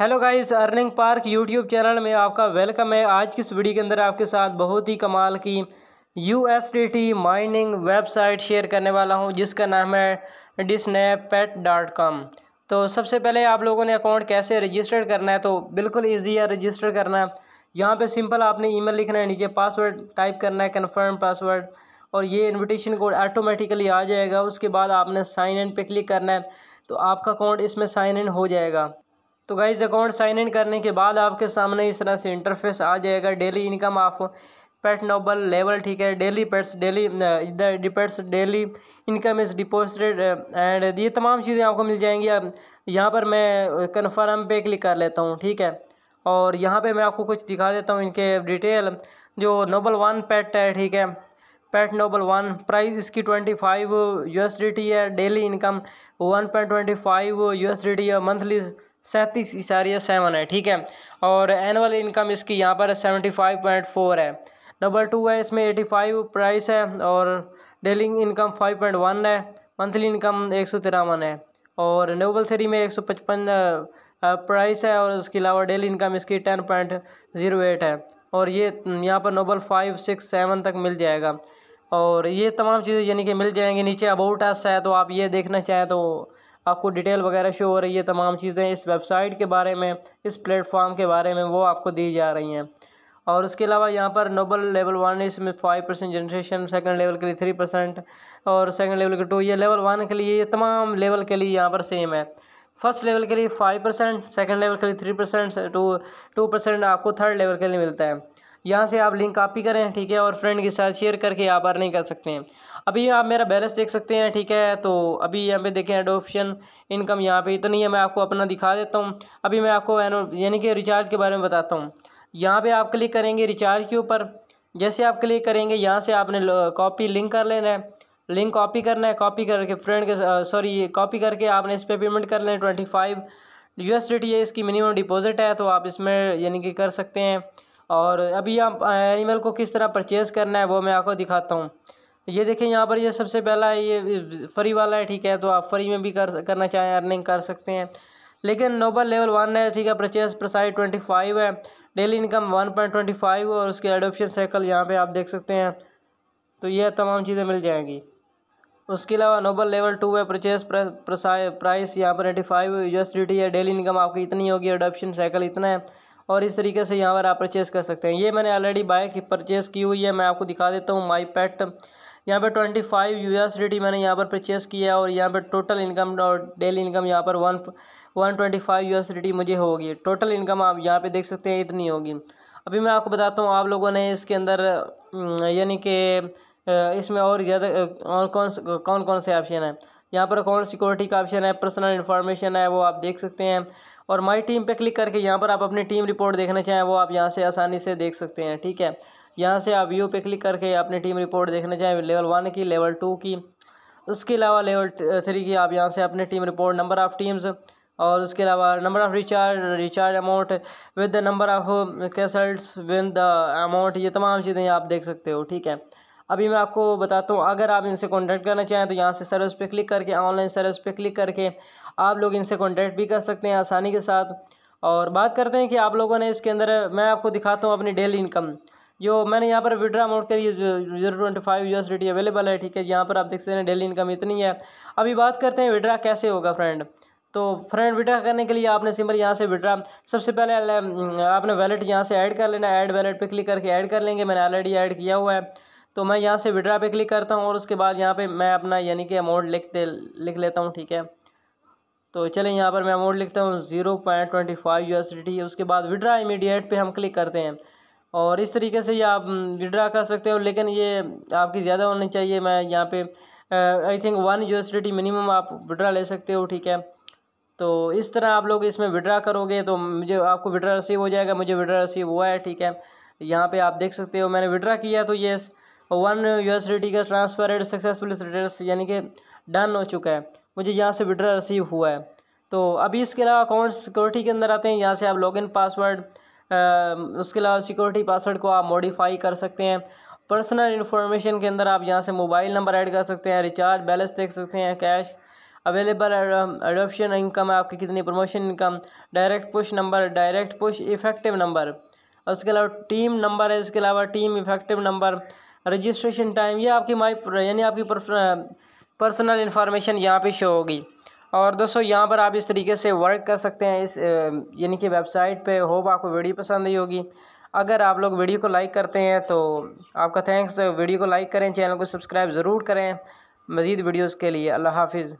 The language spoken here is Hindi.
hello guys earning park YouTube channel में आपका वेलकम है आज की इस वीडियो के अंदर आपके साथ बहुत ही कमाल की यू माइनिंग वेबसाइट शेयर करने वाला हूं जिसका नाम है डिस्नैपेट डॉट कॉम तो सबसे पहले आप लोगों ने अकाउंट कैसे रजिस्टर करना है तो बिल्कुल इजी है रजिस्टर करना है यहाँ पे सिंपल आपने ईमेल लिखना है नीचे पासवर्ड टाइप करना है कन्फर्म पासवर्ड और ये इन्विटेशन कोड ऑटोमेटिकली आ जाएगा उसके बाद आपने साइन इन पे क्लिक करना है तो आपका अकाउंट इसमें साइन इन हो जाएगा तो गाइज अकाउंट साइन इन करने के बाद आपके सामने इस तरह से इंटरफेस आ जाएगा daily income of pet noble level ठीक है डेली पेट्स डेली इधर डिपेट्स daily income is deposited and ये तमाम चीज़ें आपको मिल जाएंगी अब यहाँ पर मैं कन्फर्म uh, पे क्लिक कर लेता हूँ ठीक है और यहाँ पे मैं आपको कुछ दिखा देता हूँ इनके डिटेल जो नोबल वन पेट है ठीक है पेट नोबल वन प्राइस इसकी ट्वेंटी फाइव यू है daily income one point twenty five U है मंथली सैंतीस इशारिया सेवन है ठीक है और एनअल इनकम इसकी यहाँ पर सेवेंटी फाइव पॉइंट फोर है नंबर टू है इसमें एटी फाइव प्राइस है और daily income five point one है मंथली इनकम एक सौ तिरावन है और नोबल थ्री में एक सौ पचपन प्राइस है और उसके अलावा डेली इनकम इसकी टेन पॉइंट ज़ीरो एट है और ये यहाँ पर नोबल फाइव सिक्स सेवन तक मिल जाएगा और ये तमाम चीज़ें यानी कि मिल जाएंगी नीचे अबाउट अस है तो आप ये देखना चाहें तो आपको डिटेल वगैरह शो हो रही है तमाम चीज़ें इस वेबसाइट के बारे में इस प्लेटफॉर्म के बारे में वो आपको दी जा रही हैं और उसके अलावा यहाँ पर नोबल लेवल वन इसमें five percent generation second level के लिए थ्री परसेंट और सेकंड लेवल के टू ये लेवल वन के लिए ये तमाम लेवल के लिए यहाँ पर सेम है फर्स्ट लेवल के लिए फाइव परसेंट सेकेंड लेवल के लिए three percent two two percent आपको थर्ड लेवल के लिए मिलता है यहाँ से आप लिंक कापी करें ठीक है और फ्रेंड के साथ शेयर करके आप अर्निंग कर सकते हैं अभी आप मेरा बैलेंस देख सकते हैं ठीक है तो अभी यहाँ पे देखें एडोप्शन इनकम यहाँ पे इतनी है मैं आपको अपना दिखा देता हूँ अभी मैं आपको यानी कि रिचार्ज के बारे में बताता हूँ यहाँ पे आप क्लिक करेंगे रिचार्ज के ऊपर जैसे आप क्लिक करेंगे यहाँ से आपने कॉपी लिंक कर लेना है लिंक कॉपी करना है कॉपी करके फ्रेंड के सॉरी कॉपी करके आपने इस पर पेमेंट कर लेना है twenty five U S D T है इसकी मिनिमम डिपॉजिट है तो आप इसमें यानी कि कर सकते हैं और अभी आप एनिमल को किस तरह परचेज़ करना है वो मैं आपको दिखाता हूँ ये देखें यहाँ पर ये सबसे पहला ये फ्री वाला है ठीक है तो आप फ्री में भी कर करना चाहें अर्निंग कर सकते हैं लेकिन नोबल लेवल वन है ठीक है परचेस प्रसाइज ट्वेंटी फाइव है daily income one point twenty five और उसके एडोपन साइकिल यहाँ पे आप देख सकते हैं तो यह तमाम चीज़ें मिल जाएंगी उसके अलावा नोबल लेवल टू है परचेज प्राइस यहाँ पर एटी फाइव यू है डेली इनकम आपकी इतनी होगी एडोपन साइकिल इतना है और इस तरीके से यहाँ पर आप परचेज़ कर सकते हैं ये मैंने ऑलरेडी बाइक परचेज़ की हुई है मैं आपको दिखा देता हूँ माई पैट यहाँ पर twenty five U S D T मैंने यहाँ पर परचेस किया और यहाँ पर टोटल इनकम और डेली इनकम यहाँ पर one one twenty five U S D T मुझे होगी टोटल इनकम आप यहाँ पर देख सकते हैं इतनी होगी अभी मैं आपको बताता हूँ आप लोगों ने इसके अंदर हम्म, यानी कि इसमें और ज़्यादा और कौन कौन कौन से ऑप्शन है यहाँ पर अकाउंट सिक्योरिटी का ऑप्शन है पर्सनल इन्फॉर्मेशन है वो आप देख सकते हैं और माई टीम पे क्लिक करके यहाँ पर आप अपनी टीम रिपोर्ट देखना चाहें वो आप यहाँ से आसानी से देख सकते हैं ठीक है यहाँ से आप व्यू पे क्लिक करके अपनी टीम रिपोर्ट देखना चाहें लेवल वन की लेवल टू की उसके अलावा लेवल थ्री की आप यहाँ से अपने team report number of teams और उसके अलावा number of recharge recharge amount with the number of कैसल्ट्स विद द अमाउंट ये तमाम चीज़ें आप देख सकते हो ठीक है अभी मैं आपको बताता हूँ अगर आप इनसे कॉन्टैक्ट करना चाहें तो यहाँ से सर्विस पे क्लिक करके ऑनलाइन सर्विस पे क्लिक करके आप लोग इनसे कॉन्टैक्ट भी कर सकते हैं आसानी के साथ और बात करते हैं कि आप लोगों ने इसके अंदर मैं आपको दिखाता हूँ अपनी डेली इनकम जो मैंने यहाँ पर विड्रा अमाउंट के लिए zero twenty five U S available है ठीक है यहाँ पर आप देख सकते हैं डेली इनकम इतनी है अभी बात करते हैं विड्रा कैसे होगा फ्रेंड तो फ्रेंड विड्रा करने के लिए आपने सिंपल यहाँ से विड्रा सबसे पहले आपने वैलेट यहाँ से ऐड कर लेना ऐड वैलेट पे क्लिक करके ऐड कर लेंगे मैंने ऑलरेडी ऐड किया हुआ है तो मैं यहाँ से विड्रा पे क्लिक करता हूँ और उसके बाद यहाँ पे मैं अपना यानी कि अमाउंट लिख दे लिख लेता हूँ ठीक है तो चलें यहाँ पर मैं अमाउंट लिखता हूँ zero point twenty five U उसके बाद विड्रा इमीडिएट पे हम क्लिक करते हैं और इस तरीके से ये आप विड्रा हम्म, कर सकते हो लेकिन ये आपकी ज़्यादा होनी चाहिए मैं यहाँ पे I think one U minimum आप विड्रा ले सकते हो ठीक है तो इस तरह आप लोग इसमें विड्रा करोगे तो मुझे आपको विड्रा रिसीव हो जाएगा मुझे विड्रा रिसीव हुआ है ठीक है यहाँ पे आप देख सकते हो मैंने विड्रा किया तो ये वन यू का ट्रांसफर एड सक्सेसफुल यानी कि डन हो चुका है मुझे यहाँ से विड्रा रिसीव हुआ है तो अभी इसके अलावा अकाउंट सिक्योरिटी के अंदर आते हैं यहाँ से आप लॉगिन पासवर्ड उसके अलावा सिक्योरिटी पासवर्ड को आप मॉडिफाई कर सकते हैं पर्सनल इन्फॉर्मेशन के अंदर आप यहाँ से मोबाइल नंबर ऐड कर सकते हैं रिचार्ज बैलेंस देख सकते हैं कैश अवेलेबल अडोप्शन इनकम आपकी कितनी promotion income direct push number direct push effective number उसके अलावा टीम नंबर है इसके अलावा team effective number registration time ये आपकी माई यानी आपकी पर्सनल इन्फॉर्मेशन यहाँ पे शो होगी और दोस्तों यहाँ पर आप इस तरीके से वर्क कर सकते हैं इस यानी कि वेबसाइट पे होप आपको वीडियो पसंद आई होगी अगर आप लोग वीडियो को लाइक करते हैं तो आपका थैंक्स वीडियो को लाइक करें चैनल को सब्सक्राइब ज़रूर करें मज़ीद वीडियोज़ के लिए अल्लाह हाफिज़